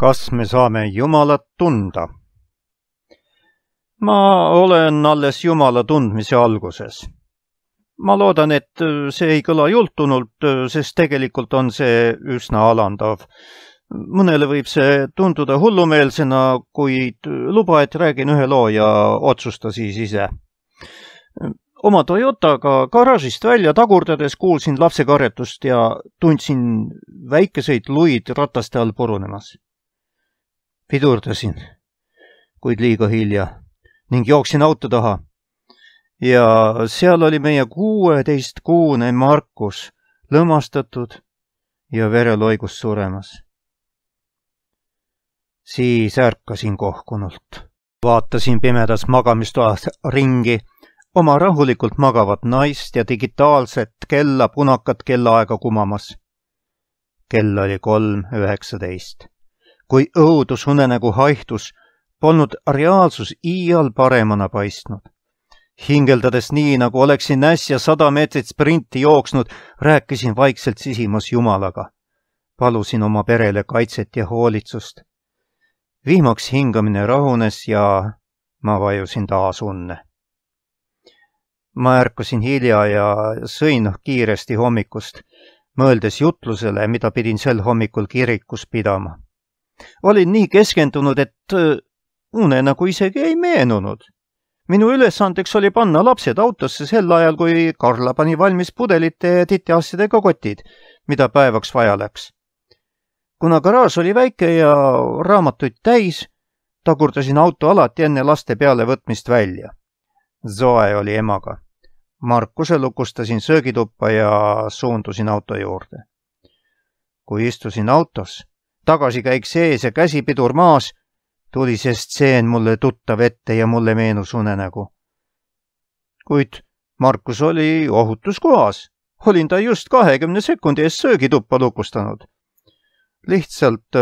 kas me saame Jumalat tunda? ma olen alles Jumala tundmise alguses. ma loodan, et see ei kõla jultunult, sest tegelikult on see üsna alandav. mõnele võib see tunduda hullumeelsena, kuid luba, et räägin ühe loo ja otsusta siis ise oma Toyotaga garaažist välja tagurdades kuulsin lapsekarjatust ja tundsin väikeseid luid rataste all purunemas pidurdasin, kuid liiga hilja ning jooksin auto taha. ja seal oli meie kuueteistkuune Markus lõmastatud ja vereloigus suremas. siis ärkasin kohkunult, vaatasin pimedas magamistoas ringi oma rahulikult magavat naist ja digitaalset kella punakat kellaaega kumamas. kell oli kolm üheksateist kui õudusunenägu haihtus, polnud reaalsus iial paremana paistnud. hingeldades nii, nagu oleksin äsja sada meetrit sprinti jooksnud, rääkisin vaikselt sisimas Jumalaga. palusin oma perele kaitset ja hoolitsust. vihmaks hingamine rahunes ja ma vajusin taas unne ma ärkasin hilja ja sõin kiiresti hommikust, mõeldes jutlusele, mida pidin sel hommikul kirikus pidama olin nii keskendunud, et äh, une nagu isegi ei meenunud. minu ülesandeks oli panna lapsed autosse sel ajal, kui Karla pani valmis pudelite ja titiasjadega kotid, mida päevaks vaja läks. kuna garaaž oli väike ja raamatuid täis, tagurdasin auto alati enne laste pealevõtmist välja. Zoe oli emaga. Markuse lukustasin söögituppa ja suundusin auto juurde. kui istusin autos tagasikäik sees ja käsipidur maas, tuli see stseen mulle tuttav ette ja mulle meenus unenägu. kuid Markus oli ohutus kohas, olin ta just kahekümne sekundi eest söögituppa lukustanud. lihtsalt äh,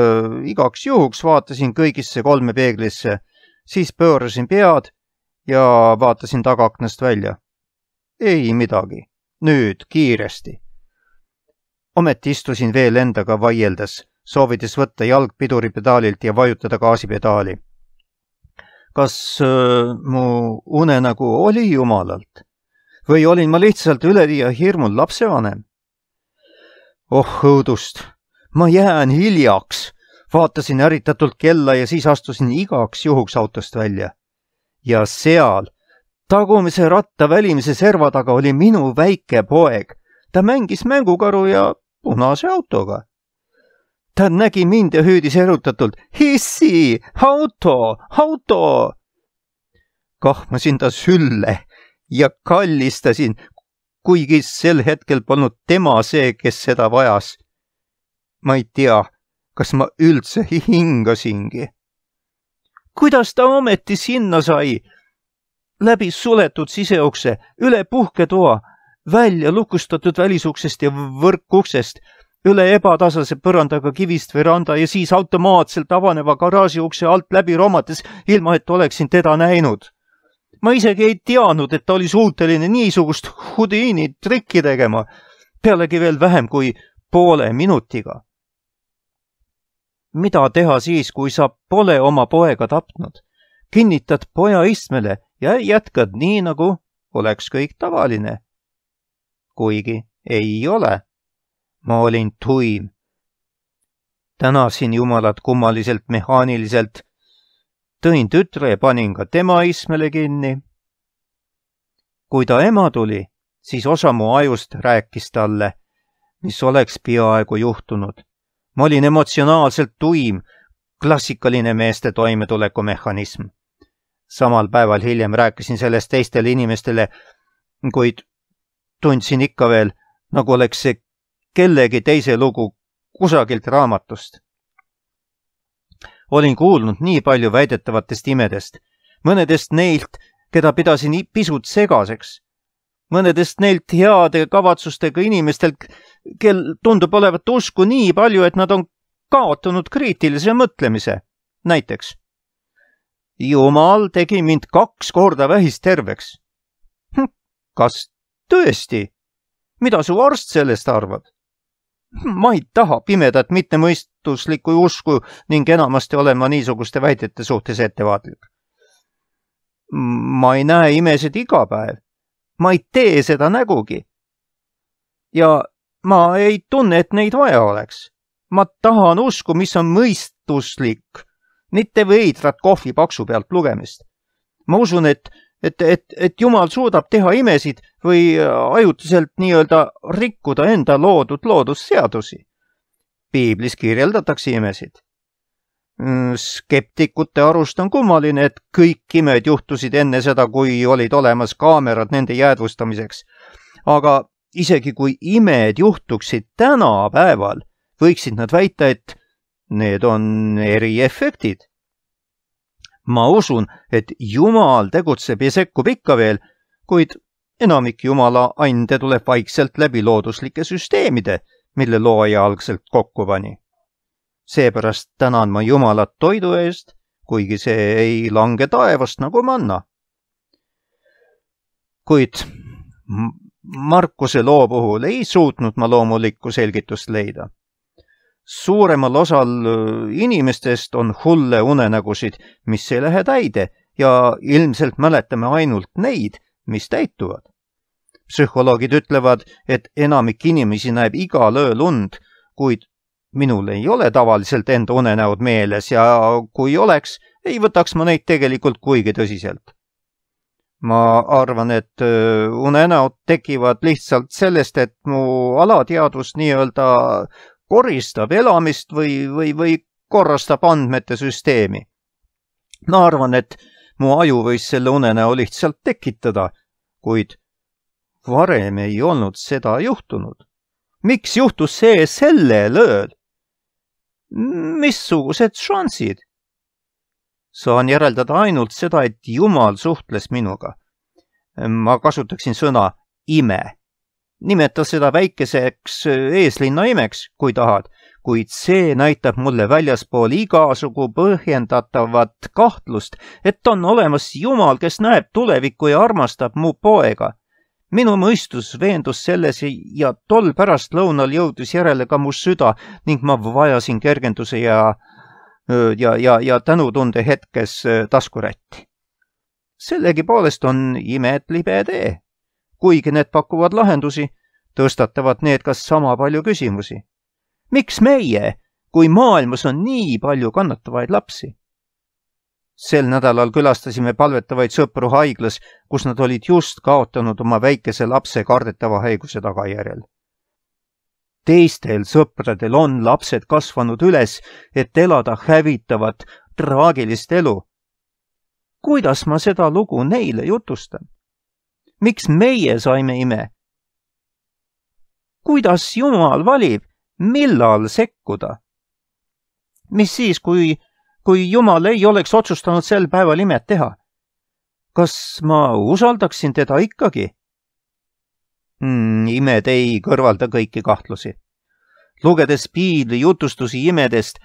igaks juhuks vaatasin kõigisse kolme peeglisse, siis pöörasin pead ja vaatasin tagaaknast välja. ei midagi, nüüd kiiresti ometi istusin veel endaga vaieldes soovides võtta jalg piduripedaalilt ja vajutada gaasipedaali. kas äh, mu unenägu oli jumalalt või olin ma lihtsalt üleliia hirmul lapsevanem? oh õudust, ma jään hiljaks, vaatasin ärritatult kella ja siis astusin igaks juhuks autost välja. ja seal, tagumise ratta välimise serva taga oli minu väike poeg. ta mängis mängukaru ja punase autoga ta nägi mind ja hüüdis erutatult hissi, auto, auto. kahmasin ta sülle ja kallistasin, kuigi sel hetkel polnud tema see, kes seda vajas. ma ei tea, kas ma üldse hingasingi. kuidas ta ometi sinna sai? läbi suletud siseukse, üle puhketoa, välja lukustatud välisuksest ja võrkuksest üle ebatasase põrandaga kivist veranda ja siis automaatselt avaneva garaaži ukse alt läbi romates, ilma et oleksin teda näinud. ma isegi ei teadnud, et ta oli suuteline niisugust Houdini trikki tegema, pealegi veel vähem kui poole minutiga. mida teha siis, kui sa pole oma poega tapnud? kinnitad poja istmele ja jätkad nii, nagu oleks kõik tavaline. kuigi ei ole ma olin tuim. tänasin Jumalat kummaliselt mehaaniliselt. tõin tütre ja panin ka tema istmele kinni. kui ta ema tuli, siis osa mu ajust rääkis talle, mis oleks peaaegu juhtunud. ma olin emotsionaalselt tuim, klassikaline meeste toimetulekumehhanism. samal päeval hiljem rääkisin sellest teistele inimestele, kuid tundsin ikka veel, nagu oleks see kellegi teise lugu kusagilt raamatust. olin kuulnud nii palju väidetavatest imedest, mõnedest neilt, keda pidasin pisut segaseks, mõnedest neilt heade kavatsustega inimestelt, kel tundub olevat usku nii palju, et nad on kaotanud kriitilise mõtlemise, näiteks. jumal tegi mind kaks korda vähisterveks hm,. kas tõesti? mida su arst sellest arvab? ma ei taha pimedat mittemõistuslikku usku ning enamasti olen ma niisuguste väidete suhtes ettevaatlik. ma ei näe imesid iga päev. ma ei tee seda nägugi. ja ma ei tunne, et neid vaja oleks. ma tahan usku, mis on mõistuslik, mitte veidrat kohvi paksu pealt lugemist. ma usun, et et, et, et Jumal suudab teha imesid või äh, ajutiselt nii-öelda rikkuda enda loodud loodusseadusi. piiblis kirjeldatakse imesid. Mm, skeptikute arust on kummaline, et kõik imed juhtusid enne seda, kui olid olemas kaamerad nende jäädvustamiseks. aga isegi kui imed juhtuksid tänapäeval, võiksid nad väita, et need on eriefektid ma usun, et Jumal tegutseb ja sekkub ikka veel, kuid enamik Jumala ande tuleb vaikselt läbi looduslike süsteemide, mille looja algselt kokku pani. seepärast tänan ma Jumalat toidu eest, kuigi see ei lange taevast nagu manna. kuid Markuse loo puhul ei suutnud ma loomulikku selgitust leida suuremal osal inimestest on hulle unenägusid, mis ei lähe täide ja ilmselt mäletame ainult neid, mis täituvad. psühholoogid ütlevad, et enamik inimesi näeb igal ööl und, kuid minul ei ole tavaliselt enda unenäod meeles ja kui oleks, ei võtaks ma neid tegelikult kuigi tõsiselt. ma arvan, et unenäod tekivad lihtsalt sellest, et mu alateadvus nii-öelda koristab elamist või, või, või korrastab andmete süsteemi. ma arvan, et mu aju võis selle unenäo lihtsalt tekitada, kuid varem ei olnud seda juhtunud. miks juhtus see sellel ööl? missugused šansid? saan järeldada ainult seda, et Jumal suhtles minuga. ma kasutaksin sõna ime nimeta seda väikeseks äh, eeslinna imeks, kui tahad, kuid see näitab mulle väljaspool igasugu põhjendatavat kahtlust, et on olemas Jumal, kes näeb tulevikku ja armastab mu poega. minu mõistus veendus selles ja tol pärastlõunal jõudis järele ka mu süda ning ma vajasin kergenduse ja ja, ja, ja tänutunde hetkes taskurätti. sellegipoolest on ime, et libe tee kuigi need pakuvad lahendusi, tõstatavad need kas sama palju küsimusi. miks meie, kui maailmas on nii palju kannatavaid lapsi? sel nädalal külastasime palvetavaid sõpru haiglas, kus nad olid just kaotanud oma väikese lapse kardetava haiguse tagajärjel. teistel sõpradel on lapsed kasvanud üles, et elada hävitavat, traagilist elu. kuidas ma seda lugu neile jutustan? miks meie saime ime? kuidas Jumal valib, millal sekkuda? mis siis, kui, kui Jumal ei oleks otsustanud sel päeval imet teha? kas ma usaldaksin teda ikkagi mm,? imed ei kõrvalda kõiki kahtlusi. lugedes piibli jutustusi imedest,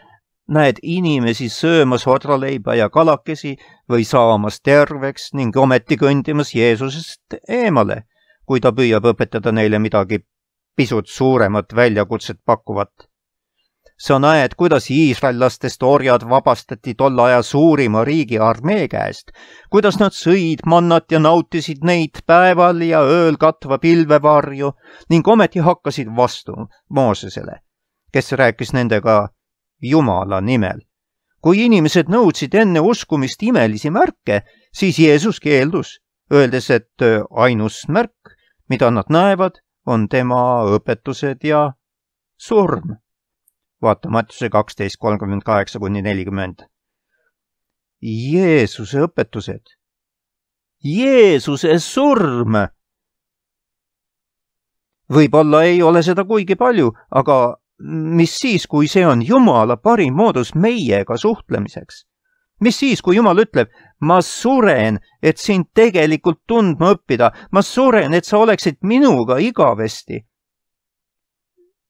näed inimesi söömas odraleiba ja kalakesi või saamas terveks ning ometi kõndimas Jeesusest eemale, kui ta püüab õpetada neile midagi pisut suuremat väljakutset pakkuvat. sa näed, kuidas iisraellastest orjad vabastati tolle aja suurima riigi armee käest, kuidas nad sõid mannat ja nautisid neid päeval ja ööl katva pilvevarju ning ometi hakkasid vastu Moosesele, kes rääkis nendega Jumala nimel. kui inimesed nõudsid enne uskumist imelisi märke, siis Jeesus keeldus, öeldes, et äh, ainus märk, mida nad näevad, on tema õpetused ja surm. vaata Mattiuse kaksteist kolmkümmend kaheksa kuni nelikümmend. Jeesuse õpetused. Jeesuse surm võib-olla ei ole seda kuigi palju, aga mis siis, kui see on Jumala parim moodus meiega suhtlemiseks? mis siis, kui Jumal ütleb, ma suren, et sind tegelikult tundma õppida, ma suren, et sa oleksid minuga igavesti.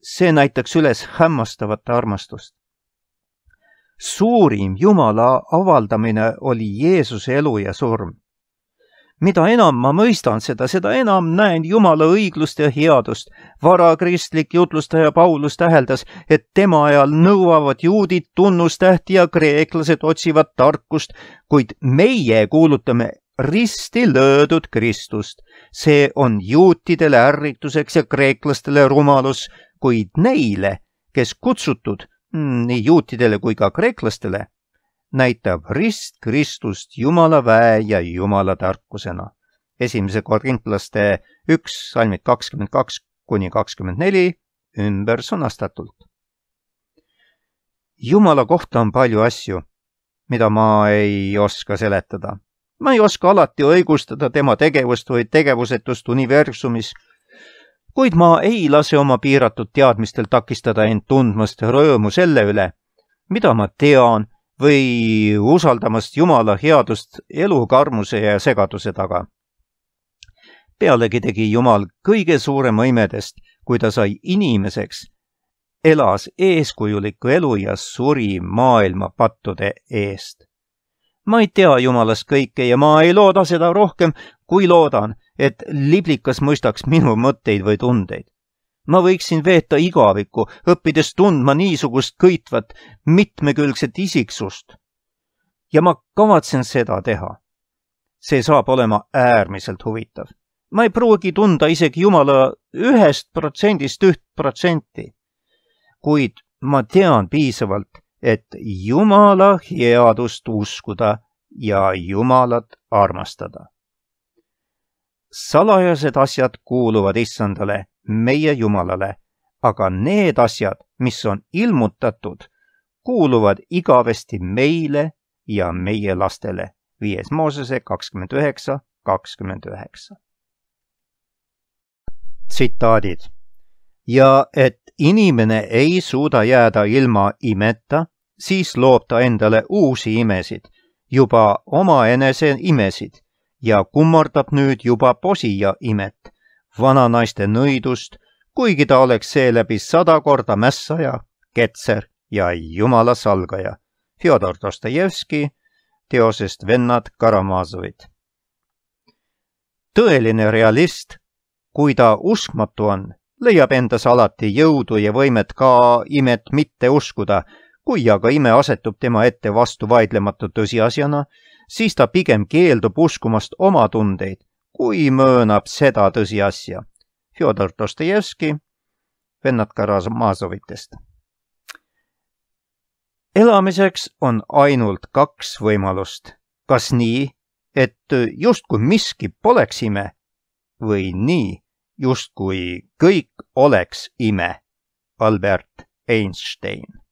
see näitaks üles hämmastavat armastust. suurim Jumala avaldamine oli Jeesuse elu ja surm mida enam ma mõistan seda, seda enam näen Jumala õiglust ja headust. varakristlik jutlustaja Paulus täheldas, et tema ajal nõuavad juudid tunnustähti ja kreeklased otsivad tarkust, kuid meie kuulutame risti löödud Kristust. see on juutidele ärrituseks ja kreeklastele rumalus, kuid neile, kes kutsutud, nii juutidele kui ka kreeklastele, näitab rist Kristust Jumala väe ja Jumala tarkusena. esimese korintlaste üks salmid kakskümmend kaks kuni kakskümmend neli ümber sõnastatult. Jumala kohta on palju asju, mida ma ei oska seletada. ma ei oska alati õigustada tema tegevust või tegevusetust universumis, kuid ma ei lase oma piiratud teadmistel takistada end tundmast rõõmu selle üle, mida ma tean või usaldamast Jumala headust elukarmuse ja segaduse taga. pealegi tegi Jumal kõige suurema imedest, kui ta sai inimeseks, elas eeskujulikku elu ja suri maailma pattude eest. ma ei tea Jumalast kõike ja ma ei looda seda rohkem, kui loodan, et liblikas mõistaks minu mõtteid või tundeid ma võiksin veeta igavikku, õppides tundma niisugust kõitvat mitmekülgset isiksust. ja ma kavatsen seda teha. see saab olema äärmiselt huvitav. ma ei pruugi tunda isegi jumala ühest protsendist üht protsenti. kuid ma tean piisavalt, et jumala headust uskuda ja jumalat armastada. salajased asjad kuuluvad issandale meie Jumalale, aga need asjad, mis on ilmutatud, kuuluvad igavesti meile ja meie lastele. viies Moosese kakskümmend üheksa, kakskümmend üheksa. tsitaadid. ja et inimene ei suuda jääda ilma imeta, siis loob ta endale uusi imesid, juba omaenese imesid ja kummardab nüüd juba posija imet vananaiste nõidust, kuigi ta oleks seeläbi sada korda mässaja, ketser ja jumala salgaja. Fjodor Dostojevski teosest Vennad Karamazovid. tõeline realist, kui ta uskmatu on, leiab endas alati jõudu ja võimet ka imet mitte uskuda. kui aga ime asetub tema ette vastuvaidlematu tõsiasjana, siis ta pigem keeldub uskumast oma tundeid kui möönab seda tõsiasja Fjodor Dostojevski vennad Karamaasovitest. elamiseks on ainult kaks võimalust, kas nii, et justkui miski poleks ime või nii, justkui kõik oleks ime. Albert Einstein